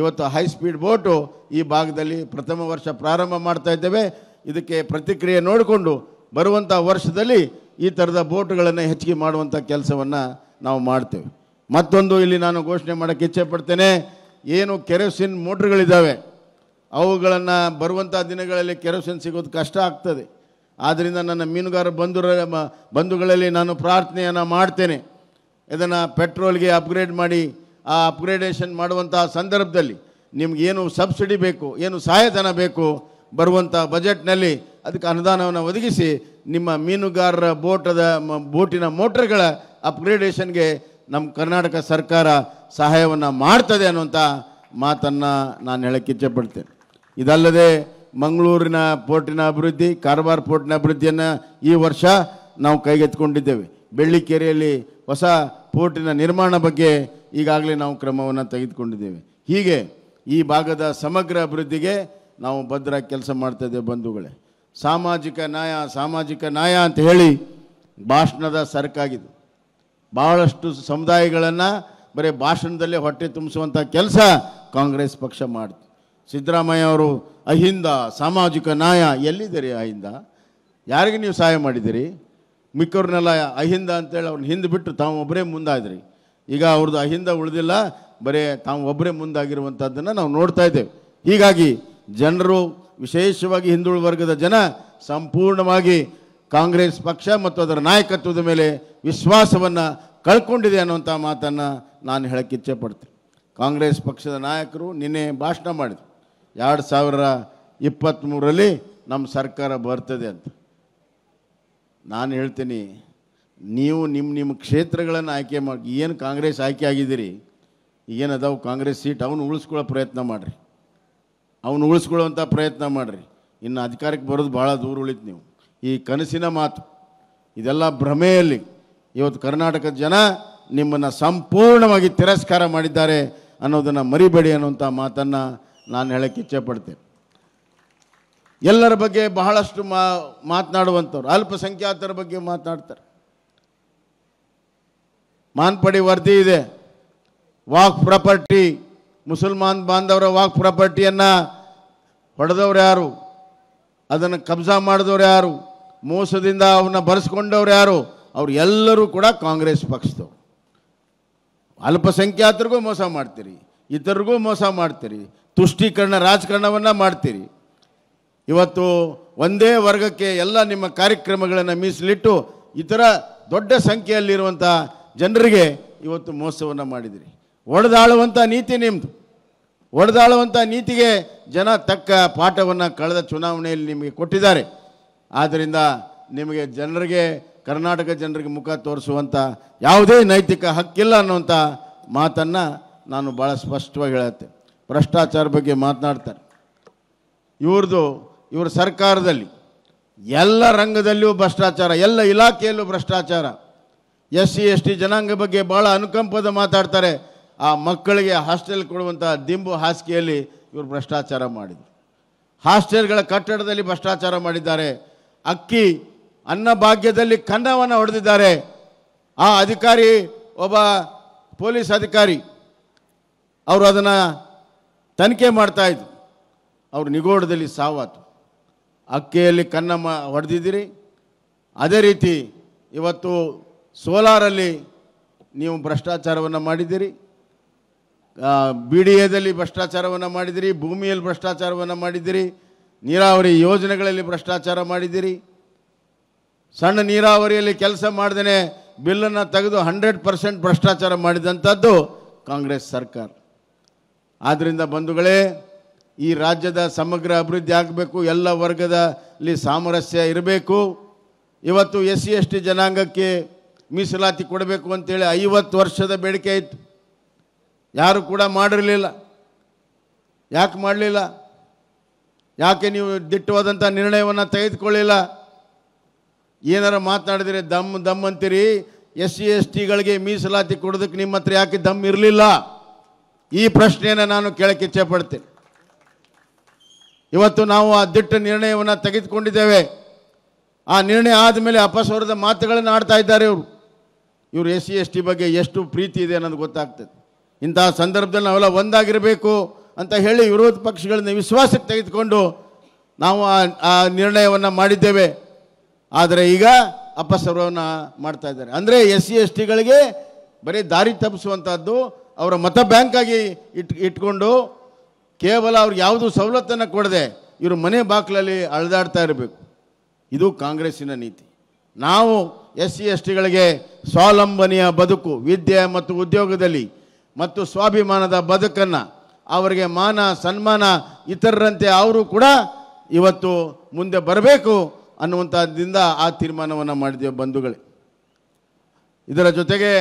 ಇವತ್ತು ಹೈ ಸ್ಪೀಡ್ ಬೋಟು ಈ ಭಾಗದಲ್ಲಿ ಪ್ರಥಮ ವರ್ಷ ಪ್ರಾರಂಭ ಮಾಡ್ತಾ ಇದ್ದೇವೆ ಇದಕ್ಕೆ ಪ್ರತಿಕ್ರಿಯೆ ನೋಡಿಕೊಂಡು ಬರುವಂಥ ವರ್ಷದಲ್ಲಿ ಈ ಥರದ ಬೋಟುಗಳನ್ನು ಹೆಚ್ಚಿಗೆ ಮಾಡುವಂಥ ಕೆಲಸವನ್ನು ನಾವು ಮಾಡ್ತೇವೆ ಮತ್ತೊಂದು ಇಲ್ಲಿ ನಾನು ಘೋಷಣೆ ಮಾಡೋಕ್ಕೆ ಇಚ್ಛೆ ಪಡ್ತೇನೆ ಏನು ಕೆರೋಸಿನ್ ಮೋಟ್ರ್ಗಳಿದ್ದಾವೆ ಅವುಗಳನ್ನು ಬರುವಂಥ ದಿನಗಳಲ್ಲಿ ಕೆರೋಸಿನ್ ಸಿಗೋದು ಕಷ್ಟ ಆಗ್ತದೆ ಆದ್ದರಿಂದ ನನ್ನ ಮೀನುಗಾರ ಬಂಧುರ ಬಂಧುಗಳಲ್ಲಿ ನಾನು ಪ್ರಾರ್ಥನೆಯನ್ನು ಮಾಡ್ತೇನೆ ಇದನ್ನು ಪೆಟ್ರೋಲ್ಗೆ ಅಪ್ಗ್ರೇಡ್ ಮಾಡಿ ಆ ಅಪ್ಗ್ರೇಡೇಷನ್ ಮಾಡುವಂಥ ಸಂದರ್ಭದಲ್ಲಿ ನಿಮಗೇನು ಸಬ್ಸಿಡಿ ಬೇಕು ಏನು ಸಹಾಯಧನ ಬೇಕು ಬರುವಂಥ ಬಜೆಟ್ನಲ್ಲಿ ಅದಕ್ಕೆ ಅನುದಾನವನ್ನು ಒದಗಿಸಿ ನಿಮ್ಮ ಮೀನುಗಾರರ ಬೋಟದ ಬೋಟಿನ ಮೋಟ್ರ್ಗಳ ಅಪ್ಗ್ರೇಡೇಷನ್ಗೆ ನಮ್ಮ ಕರ್ನಾಟಕ ಸರ್ಕಾರ ಸಹಾಯವನ್ನು ಮಾಡ್ತದೆ ಅನ್ನುವಂಥ ಮಾತನ್ನು ನಾನು ಹೇಳಕ್ಕೆ ಇಚ್ಛೆಪಡ್ತೇನೆ ಇದಲ್ಲದೆ ಮಂಗಳೂರಿನ ಪೋರ್ಟಿನ ಅಭಿವೃದ್ಧಿ ಕಾರವಾರ ಪೋರ್ಟಿನ ಅಭಿವೃದ್ಧಿಯನ್ನು ಈ ವರ್ಷ ನಾವು ಕೈಗೆತ್ತಿಕೊಂಡಿದ್ದೇವೆ ಬೆಳ್ಳಿಕೆರೆಯಲ್ಲಿ ಹೊಸ ಪೋರ್ಟಿನ ನಿರ್ಮಾಣ ಬಗ್ಗೆ ಈಗಾಗಲೇ ನಾವು ಕ್ರಮವನ್ನು ತೆಗೆದುಕೊಂಡಿದ್ದೇವೆ ಹೀಗೆ ಈ ಭಾಗದ ಸಮಗ್ರ ಅಭಿವೃದ್ಧಿಗೆ ನಾವು ಭದ್ರ ಕೆಲಸ ಮಾಡ್ತಾಯಿದ್ದೇವೆ ಬಂಧುಗಳೇ ಸಾಮಾಜಿಕ ನ್ಯಾಯ ಸಾಮಾಜಿಕ ನ್ಯಾಯ ಅಂತ ಹೇಳಿ ಭಾಷಣದ ಸರ್ಕಾಗಿದೆ ಬಹಳಷ್ಟು ಸಮುದಾಯಗಳನ್ನು ಬರೀ ಭಾಷಣದಲ್ಲೇ ಹೊಟ್ಟೆ ತುಂಬಿಸುವಂಥ ಕೆಲಸ ಕಾಂಗ್ರೆಸ್ ಪಕ್ಷ ಮಾಡಿತು ಸಿದ್ದರಾಮಯ್ಯ ಅವರು ಅಹಿಂದ ಸಾಮಾಜಿಕ ನ್ಯಾಯ ಎಲ್ಲಿದ್ದೀರಿ ಅಹಿಂದ ಯಾರಿಗೆ ನೀವು ಸಹಾಯ ಮಾಡಿದ್ದೀರಿ ಮಿಕ್ಕವ್ರನ್ನೆಲ್ಲ ಅಹಿಂದ ಅಂತೇಳಿ ಅವ್ರನ್ನ ಹಿಂದೆ ಬಿಟ್ಟು ತಾವು ಒಬ್ಬರೇ ಮುಂದಾದ್ರಿ ಈಗ ಅವ್ರದ್ದು ಅಹಿಂದ ಉಳಿದಿಲ್ಲ ಬರೀ ತಾವು ಒಬ್ಬರೇ ಮುಂದಾಗಿರುವಂಥದ್ದನ್ನು ನಾವು ನೋಡ್ತಾ ಇದ್ದೇವೆ ಹೀಗಾಗಿ ಜನರು ವಿಶೇಷವಾಗಿ ಹಿಂದುಳಿದ ವರ್ಗದ ಜನ ಸಂಪೂರ್ಣವಾಗಿ ಕಾಂಗ್ರೆಸ್ ಪಕ್ಷ ಮತ್ತು ಅದರ ನಾಯಕತ್ವದ ಮೇಲೆ ವಿಶ್ವಾಸವನ್ನು ಕಳ್ಕೊಂಡಿದೆ ಅನ್ನುವಂಥ ಮಾತನ್ನು ನಾನು ಹೇಳಕ್ಕೆ ಇಚ್ಛೆ ಪಡ್ತೀನಿ ಕಾಂಗ್ರೆಸ್ ಪಕ್ಷದ ನಾಯಕರು ನಿನ್ನೆ ಭಾಷಣ ಮಾಡಿದರು ಎರಡು ಸಾವಿರ ಇಪ್ಪತ್ತ್ಮೂರರಲ್ಲಿ ನಮ್ಮ ಸರ್ಕಾರ ಬರ್ತದೆ ಅಂತ ನಾನು ಹೇಳ್ತೀನಿ ನೀವು ನಿಮ್ಮ ನಿಮ್ಮ ಕ್ಷೇತ್ರಗಳನ್ನು ಆಯ್ಕೆ ಮಾಡಿ ಏನು ಕಾಂಗ್ರೆಸ್ ಆಯ್ಕೆ ಆಗಿದ್ದೀರಿ ಏನದಾವು ಕಾಂಗ್ರೆಸ್ ಸೀಟ್ ಅವನು ಉಳಿಸ್ಕೊಳ್ಳೋ ಪ್ರಯತ್ನ ಮಾಡಿರಿ ಅವನು ಉಳಿಸ್ಕೊಳ್ಳೋವಂಥ ಪ್ರಯತ್ನ ಮಾಡಿರಿ ಇನ್ನು ಅಧಿಕಾರಕ್ಕೆ ಬರೋದು ಭಾಳ ದೂರ ಉಳಿತು ನೀವು ಈ ಕನಸಿನ ಮಾತು ಇದೆಲ್ಲ ಭ್ರಮೆಯಲ್ಲಿ ಇವತ್ತು ಕರ್ನಾಟಕದ ಜನ ನಿಮ್ಮನ್ನು ಸಂಪೂರ್ಣವಾಗಿ ತಿರಸ್ಕಾರ ಮಾಡಿದ್ದಾರೆ ಅನ್ನೋದನ್ನು ಮರಿಬೇಡಿ ಅನ್ನುವಂಥ ಮಾತನ್ನು ನಾನು ಹೇಳೋಕ್ಕೆ ಇಚ್ಛೆ ಪಡ್ತೇನೆ ಎಲ್ಲರ ಬಗ್ಗೆ ಬಹಳಷ್ಟು ಮಾ ಮಾತನಾಡುವಂಥವ್ರು ಅಲ್ಪಸಂಖ್ಯಾತರ ಬಗ್ಗೆ ಮಾತನಾಡ್ತಾರೆ ಮಾನ್ಪಡಿ ವರದಿ ಇದೆ ವಾಕ್ ಪ್ರಾಪರ್ಟಿ ಮುಸಲ್ಮಾನ್ ಬಾಂಧವರ ವಾಕ್ ಪ್ರಾಪರ್ಟಿಯನ್ನು ಹೊಡೆದವ್ರು ಯಾರು ಅದನ್ನು ಕಬ್ಜಾ ಮಾಡಿದವ್ರು ಯಾರು ಮೋಸದಿಂದ ಅವನ್ನ ಬರೆಸ್ಕೊಂಡವ್ರು ಯಾರು ಅವ್ರು ಎಲ್ಲರೂ ಕೂಡ ಕಾಂಗ್ರೆಸ್ ಪಕ್ಷದವ್ರು ಅಲ್ಪಸಂಖ್ಯಾತರಿಗೂ ಮೋಸ ಮಾಡ್ತೀರಿ ಇತರಿಗೂ ಮೋಸ ಮಾಡ್ತೀರಿ ತುಷ್ಟೀಕರಣ ರಾಜಕಾರಣವನ್ನು ಮಾಡ್ತೀರಿ ಇವತ್ತು ಒಂದೇ ವರ್ಗಕ್ಕೆ ಎಲ್ಲ ನಿಮ್ಮ ಕಾರ್ಯಕ್ರಮಗಳನ್ನು ಮೀಸಲಿಟ್ಟು ಇತರ ದೊಡ್ಡ ಸಂಖ್ಯೆಯಲ್ಲಿರುವಂಥ ಜನರಿಗೆ ಇವತ್ತು ಮೋಸವನ್ನು ಮಾಡಿದಿರಿ ಒಡೆದಾಳುವಂಥ ನೀತಿ ನಿಮ್ಮದು ಒಡೆದಾಳುವಂಥ ನೀತಿಗೆ ಜನ ತಕ್ಕ ಪಾಠವನ್ನು ಕಳೆದ ಚುನಾವಣೆಯಲ್ಲಿ ನಿಮಗೆ ಕೊಟ್ಟಿದ್ದಾರೆ ಆದ್ದರಿಂದ ನಿಮಗೆ ಜನರಿಗೆ ಕರ್ನಾಟಕ ಜನರಿಗೆ ಮುಖ ತೋರಿಸುವಂಥ ಯಾವುದೇ ನೈತಿಕ ಹಕ್ಕಿಲ್ಲ ಅನ್ನುವಂಥ ಮಾತನ್ನು ನಾನು ಭಾಳ ಸ್ಪಷ್ಟವಾಗಿ ಹೇಳುತ್ತೆ ಭ್ರಷ್ಟಾಚಾರ ಬಗ್ಗೆ ಮಾತನಾಡ್ತಾರೆ ಇವ್ರದ್ದು ಇವರ ಸರ್ಕಾರದಲ್ಲಿ ಎಲ್ಲ ರಂಗದಲ್ಲಿಯೂ ಭ್ರಷ್ಟಾಚಾರ ಎಲ್ಲ ಇಲಾಖೆಯಲ್ಲೂ ಭ್ರಷ್ಟಾಚಾರ ಎಸ್ ಸಿ ಎಸ್ ಟಿ ಜನಾಂಗ ಬಗ್ಗೆ ಭಾಳ ಅನುಕಂಪದ ಮಾತಾಡ್ತಾರೆ ಆ ಮಕ್ಕಳಿಗೆ ಹಾಸ್ಟೆಲ್ ಕೊಡುವಂಥ ದಿಂಬು ಹಾಸಿಗೆಯಲ್ಲಿ ಇವರು ಭ್ರಷ್ಟಾಚಾರ ಮಾಡಿದರು ಹಾಸ್ಟೆಲ್ಗಳ ಕಟ್ಟಡದಲ್ಲಿ ಭ್ರಷ್ಟಾಚಾರ ಮಾಡಿದ್ದಾರೆ ಅಕ್ಕಿ ಅನ್ನಭಾಗ್ಯದಲ್ಲಿ ಕನ್ನವನ್ನು ಹೊಡೆದಿದ್ದಾರೆ ಆ ಅಧಿಕಾರಿ ಒಬ್ಬ ಪೊಲೀಸ್ ಅಧಿಕಾರಿ ಅವರು ಅದನ್ನು ತನಿಖೆ ಮಾಡ್ತಾಯಿದ್ರು ಅವ್ರ ನಿಗೋಡದಲ್ಲಿ ಸಾವಾತು ಅಕ್ಕಿಯಲ್ಲಿ ಮ ಹೊಡೆದಿದ್ದೀರಿ ಅದೇ ರೀತಿ ಇವತ್ತು ಸೋಲಾರಲ್ಲಿ ನೀವು ಭ್ರಷ್ಟಾಚಾರವನ್ನು ಮಾಡಿದ್ದೀರಿ ಬಿ ಡಿ ಎದಲ್ಲಿ ಭ್ರಷ್ಟಾಚಾರವನ್ನು ಮಾಡಿದಿರಿ ಭೂಮಿಯಲ್ಲಿ ಭ್ರಷ್ಟಾಚಾರವನ್ನು ಮಾಡಿದಿರಿ ನೀರಾವರಿ ಯೋಜನೆಗಳಲ್ಲಿ ಭ್ರಷ್ಟಾಚಾರ ಮಾಡಿದಿರಿ ಸಣ್ಣ ನೀರಾವರಿಯಲ್ಲಿ ಕೆಲಸ ಮಾಡ್ದೇ ಬಿಲ್ಲನ್ನು ತೆಗೆದು ಹಂಡ್ರೆಡ್ ಪರ್ಸೆಂಟ್ ಭ್ರಷ್ಟಾಚಾರ ಮಾಡಿದಂಥದ್ದು ಕಾಂಗ್ರೆಸ್ ಸರ್ಕಾರ ಆದ್ದರಿಂದ ಬಂಧುಗಳೇ ಈ ರಾಜ್ಯದ ಸಮಗ್ರ ಅಭಿವೃದ್ಧಿ ಆಗಬೇಕು ಎಲ್ಲ ವರ್ಗದಲ್ಲಿ ಸಾಮರಸ್ಯ ಇರಬೇಕು ಇವತ್ತು ಎಸ್ ಸಿ ಎಸ್ ಟಿ ಜನಾಂಗಕ್ಕೆ ಮೀಸಲಾತಿ ಕೊಡಬೇಕು ಅಂತೇಳಿ ಐವತ್ತು ವರ್ಷದ ಬೇಡಿಕೆ ಇತ್ತು ಯಾರು ಕೂಡ ಮಾಡಿರಲಿಲ್ಲ ಯಾಕೆ ಮಾಡಲಿಲ್ಲ ಯಾಕೆ ನೀವು ದಿಟ್ಟವಾದಂಥ ನಿರ್ಣಯವನ್ನು ತೆಗೆದುಕೊಳ್ಳಿಲ್ಲ ಏನಾರು ಮಾತನಾಡಿದರೆ ದಮ್ ದಮ್ ಅಂತೀರಿ ಎಸ್ ಸಿ ಎಸ್ ಟಿಗಳಿಗೆ ಮೀಸಲಾತಿ ಕೊಡೋದಕ್ಕೆ ನಿಮ್ಮ ಹತ್ರ ಯಾಕೆ ದಮ್ ಇರಲಿಲ್ಲ ಈ ಪ್ರಶ್ನೆಯನ್ನು ನಾನು ಕೇಳಕ್ಕೆ ಇಚ್ಛೆ ಪಡ್ತೇನೆ ಇವತ್ತು ನಾವು ಆ ದಿಟ್ಟ ನಿರ್ಣಯವನ್ನು ತೆಗೆದುಕೊಂಡಿದ್ದೇವೆ ಆ ನಿರ್ಣಯ ಆದಮೇಲೆ ಅಪಸ್ವರದ ಮಾತುಗಳನ್ನು ಆಡ್ತಾ ಇದ್ದಾರೆ ಇವರು ಇವರು ಎಸ್ ಸಿ ಎಸ್ ಟಿ ಬಗ್ಗೆ ಎಷ್ಟು ಪ್ರೀತಿ ಇದೆ ಅನ್ನೋದು ಗೊತ್ತಾಗ್ತದೆ ಇಂತಹ ಸಂದರ್ಭದಲ್ಲಿ ನಾವೆಲ್ಲ ಒಂದಾಗಿರಬೇಕು ಅಂತ ಹೇಳಿ ವಿರೋಧ ಪಕ್ಷಗಳನ್ನ ವಿಶ್ವಾಸಕ್ಕೆ ತೆಗೆದುಕೊಂಡು ನಾವು ಆ ನಿರ್ಣಯವನ್ನು ಮಾಡಿದ್ದೇವೆ ಆದರೆ ಈಗ ಅಪಸ್ವರವನ್ನು ಮಾಡ್ತಾ ಇದ್ದಾರೆ ಅಂದರೆ ಎಸ್ ಸಿ ಎಸ್ ಟಿಗಳಿಗೆ ಬರೀ ದಾರಿ ತಪ್ಪಿಸುವಂಥದ್ದು ಅವರ ಮತ ಬ್ಯಾಂಕಾಗಿ ಇಟ್ ಇಟ್ಕೊಂಡು ಕೇವಲ ಅವ್ರಿಗೆ ಯಾವುದು ಸವಲತ್ತನ್ನು ಕೊಡದೆ ಇವರು ಮನೆ ಬಾಕ್ಲಲ್ಲಿ ಅಳದಾಡ್ತಾ ಇರಬೇಕು ಇದು ಕಾಂಗ್ರೆಸ್ಸಿನ ನೀತಿ ನಾವು ಎಸ್ ಸಿ ಎಸ್ ಟಿಗಳಿಗೆ ಸ್ವಾವಲಂಬನೆಯ ಬದುಕು ವಿದ್ಯೆ ಮತ್ತು ಉದ್ಯೋಗದಲ್ಲಿ ಮತ್ತು ಸ್ವಾಭಿಮಾನದ ಬದುಕನ್ನು ಅವರಿಗೆ ಮಾನ ಸನ್ಮಾನ ಇತರರಂತೆ ಅವರು ಕೂಡ ಇವತ್ತು ಮುಂದೆ ಬರಬೇಕು ಅನ್ನುವಂಥದ್ದಿಂದ ಆ ತೀರ್ಮಾನವನ್ನು ಮಾಡಿದ್ದೇವೆ ಬಂಧುಗಳೇ ಇದರ ಜೊತೆಗೆ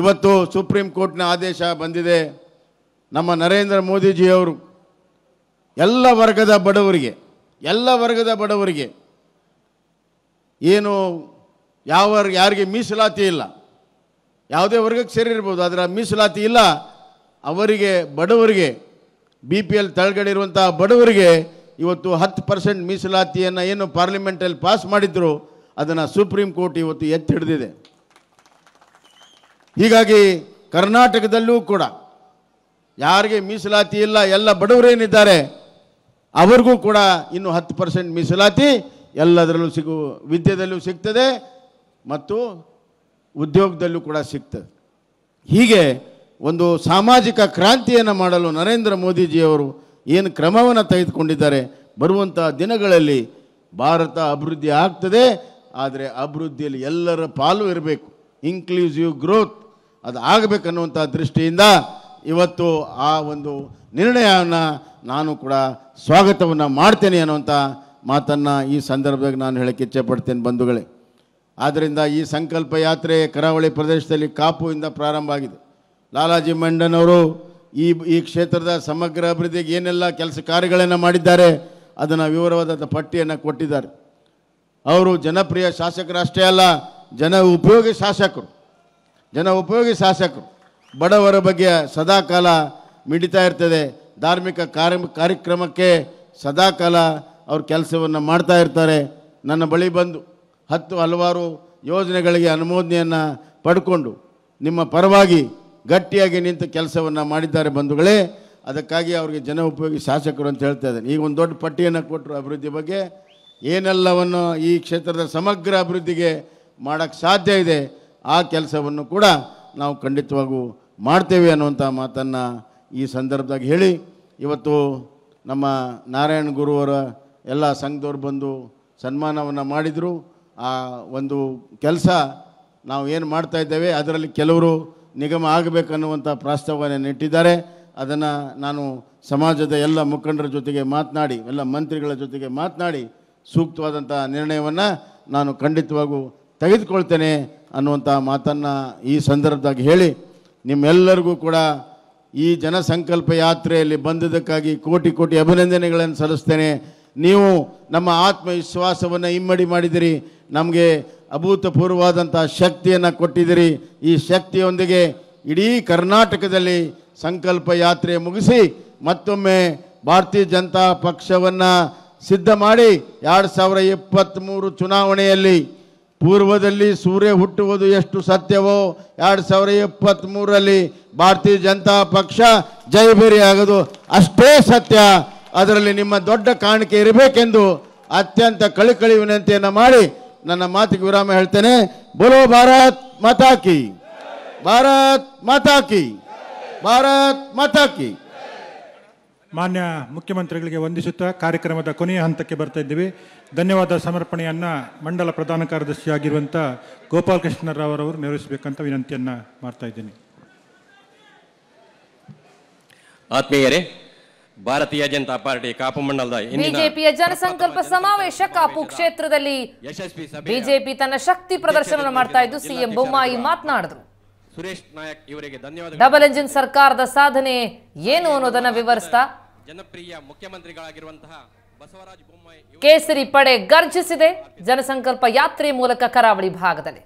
ಇವತ್ತು ಸುಪ್ರೀಂ ಕೋರ್ಟ್ನ ಆದೇಶ ಬಂದಿದೆ ನಮ್ಮ ನರೇಂದ್ರ ಮೋದಿಜಿಯವರು ಎಲ್ಲ ವರ್ಗದ ಬಡವರಿಗೆ ಎಲ್ಲ ವರ್ಗದ ಬಡವರಿಗೆ ಏನು ಯಾವ ಯಾರಿಗೆ ಮೀಸಲಾತಿ ಇಲ್ಲ ಯಾವುದೇ ವರ್ಗಕ್ಕೆ ಸೇರಿರ್ಬೋದು ಅದರ ಮೀಸಲಾತಿ ಇಲ್ಲ ಅವರಿಗೆ ಬಡವರಿಗೆ ಬಿ ಪಿ ಎಲ್ ತಳಗಡೆ ಬಡವರಿಗೆ ಇವತ್ತು ಹತ್ತು ಪರ್ಸೆಂಟ್ ಮೀಸಲಾತಿಯನ್ನು ಏನು ಪಾರ್ಲಿಮೆಂಟಲ್ಲಿ ಪಾಸ್ ಮಾಡಿದ್ರು ಅದನ್ನು ಸುಪ್ರೀಂ ಕೋರ್ಟ್ ಇವತ್ತು ಎತ್ತಿ ಹಿಡಿದಿದೆ ಹೀಗಾಗಿ ಕರ್ನಾಟಕದಲ್ಲೂ ಕೂಡ ಯಾರಿಗೆ ಮೀಸಲಾತಿ ಇಲ್ಲ ಎಲ್ಲ ಬಡವರೇನಿದ್ದಾರೆ ಅವ್ರಿಗೂ ಕೂಡ ಇನ್ನು ಹತ್ತು ಪರ್ಸೆಂಟ್ ಮೀಸಲಾತಿ ಎಲ್ಲದರಲ್ಲೂ ಸಿಗು ವಿದ್ಯೆದಲ್ಲೂ ಸಿಗ್ತದೆ ಮತ್ತು ಉದ್ಯೋಗದಲ್ಲೂ ಕೂಡ ಸಿಗ್ತದೆ ಹೀಗೆ ಒಂದು ಸಾಮಾಜಿಕ ಕ್ರಾಂತಿಯನ್ನು ಮಾಡಲು ನರೇಂದ್ರ ಮೋದಿಜಿಯವರು ಏನು ಕ್ರಮವನ್ನು ತೆಗೆದುಕೊಂಡಿದ್ದಾರೆ ಬರುವಂಥ ದಿನಗಳಲ್ಲಿ ಭಾರತ ಅಭಿವೃದ್ಧಿ ಆಗ್ತದೆ ಆದರೆ ಅಭಿವೃದ್ಧಿಯಲ್ಲಿ ಎಲ್ಲರ ಪಾಲು ಇರಬೇಕು ಇನ್ಕ್ಲೂಸಿವ್ ಗ್ರೋತ್ ಅದು ಆಗಬೇಕನ್ನುವಂಥ ದೃಷ್ಟಿಯಿಂದ ಇವತ್ತು ಆ ಒಂದು ನಿರ್ಣಯವನ್ನು ನಾನು ಕೂಡ ಸ್ವಾಗತವನ್ನು ಮಾಡ್ತೇನೆ ಅನ್ನುವಂಥ ಮಾತನ್ನು ಈ ಸಂದರ್ಭದಾಗ ನಾನು ಹೇಳಕ್ಕೆ ಪಡ್ತೇನೆ ಬಂಧುಗಳೇ ಆದ್ದರಿಂದ ಈ ಸಂಕಲ್ಪ ಯಾತ್ರೆ ಕರಾವಳಿ ಪ್ರದೇಶದಲ್ಲಿ ಕಾಪುವಿಂದ ಪ್ರಾರಂಭ ಆಗಿದೆ ಲಾಲಾಜಿ ಮಂಡನ್ ಅವರು ಈ ಈ ಕ್ಷೇತ್ರದ ಸಮಗ್ರ ಅಭಿವೃದ್ಧಿಗೆ ಏನೆಲ್ಲ ಕೆಲಸ ಕಾರ್ಯಗಳನ್ನು ಮಾಡಿದ್ದಾರೆ ಅದನ್ನು ವಿವರವಾದ ಪಟ್ಟಿಯನ್ನು ಕೊಟ್ಟಿದ್ದಾರೆ ಅವರು ಜನಪ್ರಿಯ ಶಾಸಕರಷ್ಟೇ ಅಲ್ಲ ಜನ ಉಪಯೋಗಿ ಶಾಸಕರು ಜನ ಉಪಯೋಗಿ ಶಾಸಕರು ಬಡವರ ಬಗ್ಗೆ ಸದಾಕಾಲ ಮಿಡಿತಾ ಇರ್ತದೆ ಧಾರ್ಮಿಕ ಕಾರ್ಯ ಕಾರ್ಯಕ್ರಮಕ್ಕೆ ಸದಾಕಾಲ ಅವ್ರು ಕೆಲಸವನ್ನು ಮಾಡ್ತಾ ಇರ್ತಾರೆ ನನ್ನ ಬಳಿ ಬಂದು ಹತ್ತು ಹಲವಾರು ಯೋಜನೆಗಳಿಗೆ ಅನುಮೋದನೆಯನ್ನು ಪಡ್ಕೊಂಡು ನಿಮ್ಮ ಪರವಾಗಿ ಗಟ್ಟಿಯಾಗಿ ನಿಂತು ಕೆಲಸವನ್ನು ಮಾಡಿದ್ದಾರೆ ಬಂಧುಗಳೇ ಅದಕ್ಕಾಗಿ ಅವರಿಗೆ ಜನ ಉಪಯೋಗಿ ಶಾಸಕರು ಅಂತ ಹೇಳ್ತಾ ಇದ್ದಾರೆ ಈಗ ಒಂದು ದೊಡ್ಡ ಪಟ್ಟಿಯನ್ನು ಕೊಟ್ಟರು ಅಭಿವೃದ್ಧಿ ಬಗ್ಗೆ ಏನೆಲ್ಲವನ್ನು ಈ ಕ್ಷೇತ್ರದ ಸಮಗ್ರ ಅಭಿವೃದ್ಧಿಗೆ ಮಾಡೋಕ್ಕೆ ಸಾಧ್ಯ ಇದೆ ಆ ಕೆಲಸವನ್ನು ಕೂಡ ನಾವು ಖಂಡಿತವಾಗೂ ಮಾಡ್ತೇವೆ ಅನ್ನುವಂಥ ಮಾತನ್ನು ಈ ಸಂದರ್ಭದಾಗ ಹೇಳಿ ಇವತ್ತು ನಮ್ಮ ನಾರಾಯಣ ಗುರುವರ ಎಲ್ಲ ಸಂಘದವ್ರು ಬಂದು ಸನ್ಮಾನವನ್ನು ಮಾಡಿದರು ಆ ಒಂದು ಕೆಲಸ ನಾವು ಏನು ಇದ್ದೇವೆ ಅದರಲ್ಲಿ ಕೆಲವರು ನಿಗಮ ಆಗಬೇಕನ್ನುವಂಥ ಪ್ರಾಸ್ತಾವನೆಯನ್ನು ಇಟ್ಟಿದ್ದಾರೆ ಅದನ್ನು ನಾನು ಸಮಾಜದ ಎಲ್ಲ ಮುಖಂಡರ ಜೊತೆಗೆ ಮಾತನಾಡಿ ಎಲ್ಲ ಮಂತ್ರಿಗಳ ಜೊತೆಗೆ ಮಾತನಾಡಿ ಸೂಕ್ತವಾದಂಥ ನಿರ್ಣಯವನ್ನು ನಾನು ಖಂಡಿತವಾಗೂ ತೆಗೆದುಕೊಳ್ತೇನೆ ಅನ್ನುವಂಥ ಮಾತನ್ನು ಈ ಸಂದರ್ಭದಾಗ ಹೇಳಿ ನಿಮ್ಮೆಲ್ಲರಿಗೂ ಕೂಡ ಈ ಜನಸಂಕಲ್ಪ ಯಾತ್ರೆಯಲ್ಲಿ ಬಂದಿದ್ದಕ್ಕಾಗಿ ಕೋಟಿ ಕೋಟಿ ಅಭಿನಂದನೆಗಳನ್ನು ಸಲ್ಲಿಸ್ತೇನೆ ನೀವು ನಮ್ಮ ಆತ್ಮವಿಶ್ವಾಸವನ್ನು ಇಮ್ಮಡಿ ಮಾಡಿದಿರಿ ನಮಗೆ ಅಭೂತಪೂರ್ವವಾದಂಥ ಶಕ್ತಿಯನ್ನು ಕೊಟ್ಟಿದ್ದೀರಿ ಈ ಶಕ್ತಿಯೊಂದಿಗೆ ಇಡೀ ಕರ್ನಾಟಕದಲ್ಲಿ ಸಂಕಲ್ಪ ಯಾತ್ರೆ ಮುಗಿಸಿ ಮತ್ತೊಮ್ಮೆ ಭಾರತೀಯ ಜನತಾ ಪಕ್ಷವನ್ನು ಸಿದ್ಧ ಮಾಡಿ ಎರಡು ಸಾವಿರ ಇಪ್ಪತ್ತ್ಮೂರು ಚುನಾವಣೆಯಲ್ಲಿ ಪೂರ್ವದಲ್ಲಿ ಸೂರ್ಯ ಹುಟ್ಟುವುದು ಎಷ್ಟು ಸತ್ಯವೋ ಎರಡು ಸಾವಿರ ಇಪ್ಪತ್ತ್ಮೂರರಲ್ಲಿ ಭಾರತೀಯ ಜನತಾ ಪಕ್ಷ ಜಯಭೇರಿ ಆಗೋದು ಅಷ್ಟೇ ಸತ್ಯ ಅದರಲ್ಲಿ ನಿಮ್ಮ ದೊಡ್ಡ ಕಾಣಿಕೆ ಇರಬೇಕೆಂದು ಅತ್ಯಂತ ಕಳಿಕಳಿ ವಿನಂತಿಯನ್ನು ಮಾಡಿ ನನ್ನ ಮಾತಿಗೆ ವಿರಾಮ ಹೇಳ್ತೇನೆ ಬೋಲೋ ಭಾರತ್ ಮಾತಾಕಿ ಭಾರತ್ ಮಾತಾಕಿ ಭಾರತ್ ಮಾತಾಕಿ ಮಾನ್ಯ ಮುಖ್ಯಮಂತ್ರಿಗಳಿಗೆ ವಂದಿಸುತ್ತಾ ಕಾರ್ಯಕ್ರಮದ ಕೊನೆಯ ಹಂತಕ್ಕೆ ಬರ್ತಾ ಇದ್ದೀವಿ ಧನ್ಯವಾದ ಸಮರ್ಪಣೆಯನ್ನು ಮಂಡಲ ಪ್ರಧಾನ ಕಾರ್ಯದರ್ಶಿಯಾಗಿರುವಂಥ ಗೋಪಾಲಕೃಷ್ಣರಾವ್ ಅವರು ನೆರವೇರಿಸಬೇಕಂತ ವಿನಂತಿಯನ್ನು ಮಾಡ್ತಾ ಇದ್ದೀನಿ ಆತ್ಮೀಯರೇ ಭಾರತೀಯ ಜನತಾ ಪಾರ್ಟಿ ಕಾಪು ಮಂಡಲದ ಬಿಜೆಪಿಯ ಜನಸಂಕಲ್ಪ ಸಮಾವೇಶ ಕಾಪು ಕ್ಷೇತ್ರದಲ್ಲಿ ಯಶಸ್ವಿ ಬಿಜೆಪಿ ತನ್ನ ಶಕ್ತಿ ಪ್ರದರ್ಶನ ಮಾಡ್ತಾ ಇದ್ದು ಸಿಎಂ ಬೊಮ್ಮಾಯಿ ಮಾತನಾಡಿದ್ರು ಸುರೇಶ್ ನಾಯಕ್ ಇವರಿಗೆ ಧನ್ಯವಾದ ಡಬಲ್ ಎಂಜಿನ್ ಸರ್ಕಾರದ ಸಾಧನೆ ಏನು ಅನ್ನೋದನ್ನ ವಿವರಿಸ್ತಾ ಜನಪ್ರಿಯ ಮುಖ್ಯಮಂತ್ರಿಗಳಾಗಿರುವಂತಹ ಬಸವರಾಜ ಬೊಮ್ಮಾಯಿ ಕೇಸರಿ ಪಡೆ ಗರ್ಜಿಸಿದೆ ಜನಸಂಕಲ್ಪ ಯಾತ್ರೆ ಮೂಲಕ ಕರಾವಳಿ ಭಾಗದಲ್ಲಿ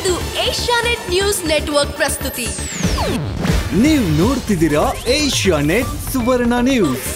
ಇದು ಏಷ್ಯಾನೆಟ್ ನ್ಯೂಸ್ ನೆಟ್ವರ್ಕ್ ಪ್ರಸ್ತುತಿ ನೀವು ನೋಡ್ತಿದ್ದೀರಾ ನೆಟ್ ಸುವರ್ಣ ನ್ಯೂಸ್